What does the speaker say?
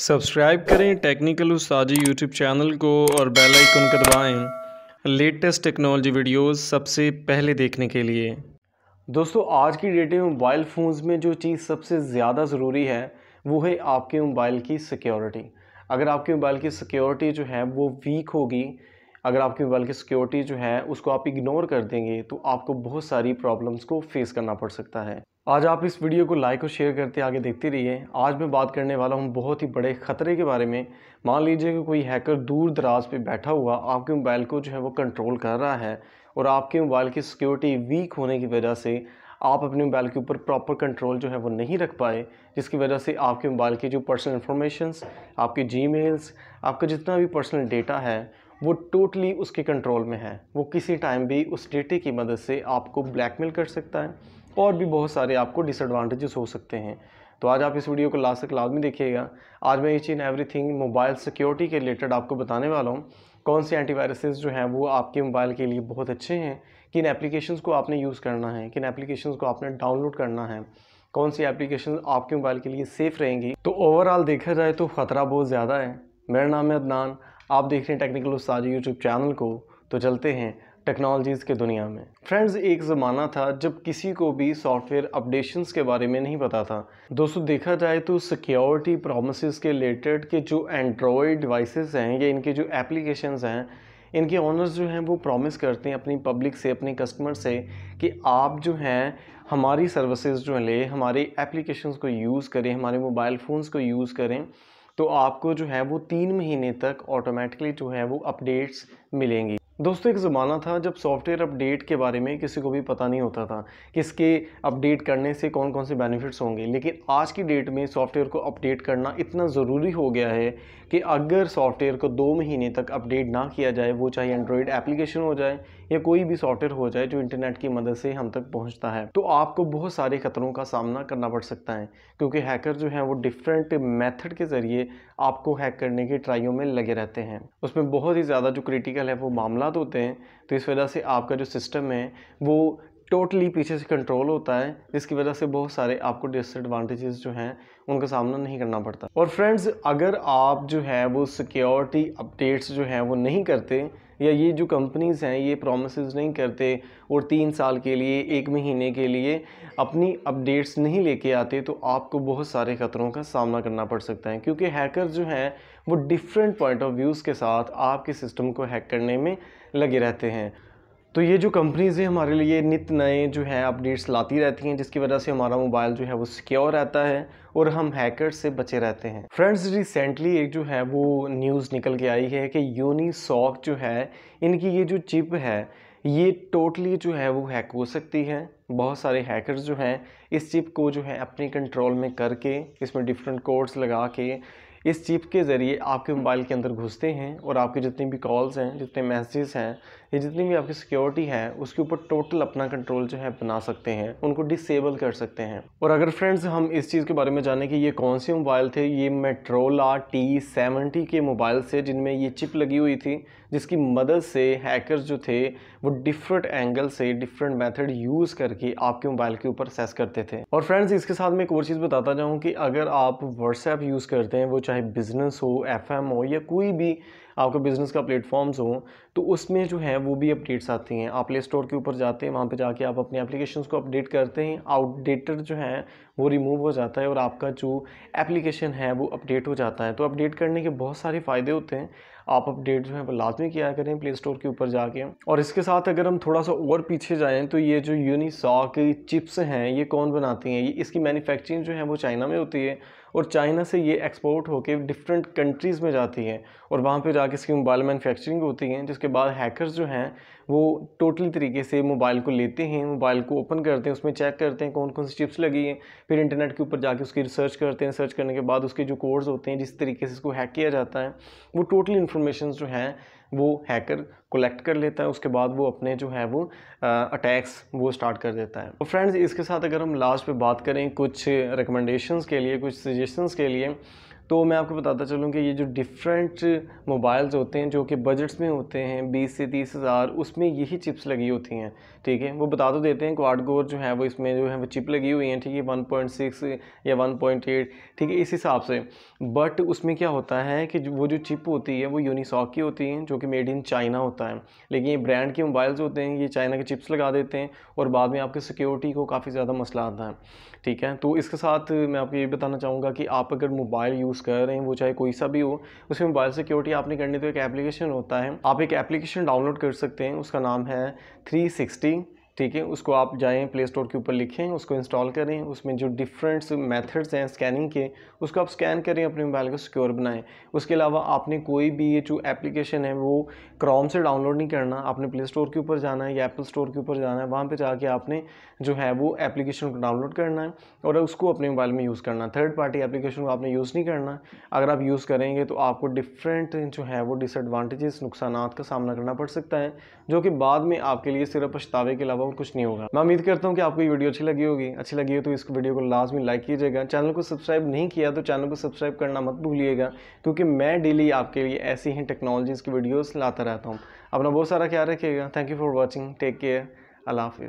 subscribe करें technical उस्ताजी YouTube channel को और बेल आइकन को लेटेस्ट टेक्नोलॉजी वीडियोस सबसे पहले देखने के लिए दोस्तों आज की डेट में मोबाइल फ़ोन्स में जो चीज़ सबसे ज़्यादा ज़रूरी है वो है आपके मोबाइल की सिक्योरिटी अगर आपके मोबाइल की सिक्योरिटी जो है वो वीक होगी अगर आपकी मोबाइल की सिक्योरिटी जो है उसको आप इग्नोर कर देंगे तो आपको बहुत सारी प्रॉब्लम्स को फेस करना पड़ सकता है आज आप इस वीडियो को लाइक और शेयर करते आगे देखते रहिए आज मैं बात करने वाला हूँ बहुत ही बड़े ख़तरे के बारे में मान लीजिए कि कोई हैकर दूर दराज पर बैठा हुआ आपके मोबाइल को जो है वो कंट्रोल कर रहा है और आपके मोबाइल की सिक्योरिटी वीक होने की वजह से आप अपने मोबाइल के ऊपर प्रॉपर कंट्रोल जो है वो नहीं रख पाए जिसकी वजह से आपके मोबाइल की जो पर्सनल इन्फॉर्मेशंस आपके जी आपका जितना भी पर्सनल डेटा है वो टोटली उसके कंट्रोल में है वो किसी टाइम भी उस डेटे की मदद से आपको ब्लैकमेल कर सकता है और भी बहुत सारे आपको डिसएडवांटेजेस हो सकते हैं तो आज आप इस वीडियो को लास्ट तक लाजमी देखिएगा आज मैं each in everything mobile security के रिलेटेड आपको बताने वाला हूँ कौन से एंटीवायरसेस जो हैं वो आपके मोबाइल के लिए बहुत अच्छे हैं किन एप्लीकेशंस को आपने यूज़ करना है किन एप्लीकेशंस को आपने डाउनलोड करना है कौन सी एप्लीकेशन आपके मोबाइल के लिए सेफ़ रहेंगी तो ओवरऑल देखा जाए तो ख़तरा बहुत ज़्यादा है मेरा नाम है अदनान आप देख रहे हैं टेक्निकल उस्ताद यूट्यूब चैनल को तो चलते हैं टेक्नोलॉजीज़ के दुनिया में फ्रेंड्स एक ज़माना था जब किसी को भी सॉफ्टवेयर अपडेशंस के बारे में नहीं पता था दोस्तों देखा जाए तो सिक्योरिटी प्रोमिस के रिलेटेड के जो एंड्रॉयड डिवाइसेस हैं या इनके जो एप्लीकेशंस हैं इनके ऑनर्स जो हैं वो प्रॉमिस करते हैं अपनी पब्लिक से अपने कस्टमर से कि आप जो हैं हमारी सर्विसेज जो लें हमारे एप्लीकेशंस को यूज़ करें हमारे मोबाइल फ़ोन्स को यूज़ करें तो आपको जो है वो तीन महीने तक ऑटोमेटिकली जो है वो अपडेट्स मिलेंगी दोस्तों एक ज़माना था जब सॉफ्टवेयर अपडेट के बारे में किसी को भी पता नहीं होता था कि इसके अपडेट करने से कौन कौन से बेनिफिट्स होंगे लेकिन आज की डेट में सॉफ्टवेयर को अपडेट करना इतना ज़रूरी हो गया है कि अगर सॉफ्टवेयर को दो महीने तक अपडेट ना किया जाए वो चाहे एंड्रॉयड एप्लीकेशन हो जाए या कोई भी सॉफ्टवेयर हो जाए जो इंटरनेट की मदद से हम तक पहुंचता है तो आपको बहुत सारे खतरों का सामना करना पड़ सकता है क्योंकि हैकर जो है वो डिफरेंट मेथड के ज़रिए आपको हैक करने की ट्राइयों में लगे रहते हैं उसमें बहुत ही ज़्यादा जो क्रिटिकल है वो मामला होते हैं तो इस वजह से आपका जो सिस्टम है वो टोटली पीछे से कंट्रोल होता है जिसकी वजह से बहुत सारे आपको डिसएडवांटेजेस जो हैं उनका सामना नहीं करना पड़ता और फ्रेंड्स अगर आप जो है वो सिक्योरिटी अपडेट्स जो हैं वो नहीं करते या ये जो कंपनीज़ हैं ये प्रोमिस नहीं करते और तीन साल के लिए एक महीने के लिए अपनी अपडेट्स नहीं लेके आते तो आपको बहुत सारे ख़तरों का सामना करना पड़ सकता है क्योंकि हैकर जो हैं वो डिफरेंट पॉइंट ऑफ व्यूज़ के साथ आपके सिस्टम को हैक करने में लगे रहते हैं तो ये जो कंपनीज़ हैं हमारे लिए नित नए जो है अपडेट्स लाती रहती हैं जिसकी वजह से हमारा मोबाइल जो है वो सिक्योर रहता है और हम हैकर से बचे रहते हैं फ्रेंड्स रिसेंटली एक जो है वो न्यूज़ निकल के आई है कि यूनिसॉक जो है इनकी ये जो चिप है ये टोटली जो है वो हैक हो सकती है बहुत सारे हैकर्स जो हैं इस चिप को जो है अपने कंट्रोल में करके इसमें डिफरेंट कोड्स लगा के इस चिप के ज़रिए आपके मोबाइल के अंदर घुसते हैं और आपके जितनी भी कॉल्स हैं जितने मैसेज हैं या जितनी भी आपकी सिक्योरिटी है उसके ऊपर टोटल अपना कंट्रोल जो है बना सकते हैं उनको डिसेबल कर सकते हैं और अगर फ्रेंड्स हम इस चीज़ के बारे में जाने कि ये कौन से मोबाइल थे ये मेट्रोला टी सेवेंटी के मोबाइल से जिनमें ये चिप लगी हुई थी जिसकी मदद से हैकर्स जो थे वो डिफरेंट एंगल से डिफरेंट मेथड यूज़ करके आपके मोबाइल के ऊपर सेस करते थे और फ्रेंड्स इसके साथ मैं एक और चीज़ बताता जाऊँ कि अगर आप व्हाट्सएप यूज़ करते हैं वो चाहे बिज़नेस हो एफ हो या कोई भी आपका बिज़नेस का प्लेटफॉर्म्स हो तो उसमें जो है वो भी अपडेट्स आती हैं आप प्ले स्टोर के ऊपर जाते हैं वहाँ पर जाके आप अपने एप्लीकेशन को अपडेट करते हैं आउटडेटेड जो है वो रिमूव हो जाता है और आपका जो एप्लीकेशन है वो अपडेट हो जाता है तो अपडेट करने के बहुत सारे फ़ायदे होते हैं आप अपडेट जो है वो लाजमी किया करें प्ले स्टोर के ऊपर जाके और इसके साथ अगर हम थोड़ा सा और पीछे जाएँ तो ये जो यूनिसॉक चिप्स हैं ये कौन बनाती हैं ये इसकी मैन्युफैक्चरिंग जो है वो चाइना में होती है और चाइना से ये एक्सपोर्ट होकर डिफरेंट कंट्रीज़ में जाती है और वहाँ पे जाके इसकी मोबाइल मैन्युफैक्चरिंग होती है जिसके बाद हैकर्स जो हैं वो टोटली तरीके से मोबाइल को लेते हैं मोबाइल को ओपन करते हैं उसमें चेक करते हैं कौन कौन सी चिप्स लगी हैं फिर इंटरनेट के ऊपर जाके उसकी रिसर्च करते हैं सर्च करने के बाद उसके जो कोड्स होते हैं जिस तरीके से इसको हैक किया जाता है वो टोटली इन्फॉर्मेशन जो हैं वो हैकर कलेक्ट कर लेता है उसके बाद वो अपने जो है वो अटैक्स वो स्टार्ट कर देता है तो फ्रेंड्स इसके साथ अगर हम लास्ट पे बात करें कुछ रिकमेंडेशंस के लिए कुछ सजेशंस के लिए तो मैं आपको बताता चलूँ कि ये जो डिफरेंट मोबाइल्स होते हैं जो कि बजट्स में होते हैं बीस से तीस हज़ार उसमें यही चिप्स लगी होती हैं ठीक है वो बता तो देते हैं क्वाड गोर जो है वो इसमें जो है वो चिप लगी हुई हैं ठीक है वन पॉइंट सिक्स या वन पॉइंट एट ठीक है इस हिसाब से बट उसमें क्या होता है कि वो जो चिप होती है वो यूनिसॉक की होती हैं जो कि मेड इन चाइना होता है लेकिन ये ब्रांड के मोबाइल्स होते हैं ये चाइना के चिप्स लगा देते हैं और बाद में आपके सिक्योरिटी को काफ़ी ज़्यादा मसला आता है ठीक है तो इसके साथ मैं आपको ये बताना चाहूँगा कि आप अगर मोबाइल यूज़ यूज़ कर रहे हैं वो चाहे कोई सा भी हो उसमें मोबाइल सिक्योरिटी आपने करनी तो एक एप्लीकेशन होता है आप एक एप्लीकेशन डाउनलोड कर सकते हैं उसका नाम है थ्री सिक्सटी ठीक है उसको आप जाएँ प्ले स्टोर के ऊपर लिखें उसको इंस्टॉल करें उसमें जो डिफरेंट मेथड्स हैं स्कैनिंग के उसको आप स्कैन करें अपने मोबाइल को सिक्योर बनाएं उसके अलावा आपने कोई भी ये जो एप्लीकेशन है वो क्रोम से डाउनलोड नहीं करना आपने प्ले स्टोर के ऊपर जाना है या एप्पल स्टोर के ऊपर जाना है वहाँ पर जाके आपने जो है वो एप्लीकेशन को डाउनलोड करना है और उसको अपने मोबाइल में यूज़ करना थर्ड पार्टी एप्लीकेशन को आपने यूज़ नहीं करना अगर आप यूज़ करेंगे तो आपको डिफरेंट जो है वो डिसएडवांटेजेस नुकसान का सामना करना पड़ सकता है जो कि बाद में आपके लिए सिर्फ पछतावे के अलावा और कुछ नहीं होगा मैं उम्मीद करता हूँ कि आपको ये वीडियो अच्छी लगी होगी अच्छी लगी हो तो इस वीडियो को लाजमी लाइक कीजिएगा चैनल को सब्सक्राइब नहीं किया तो चैनल को सब्सक्राइब करना मत भूलिएगा क्योंकि मैं डेली आपके लिए ऐसी ही टेक्नोलॉजीज़ की वीडियोज़ लाता रहता हूँ अपना बहुत सारा ख्याल रखिएगा thank you for watching take care अला हाफिज़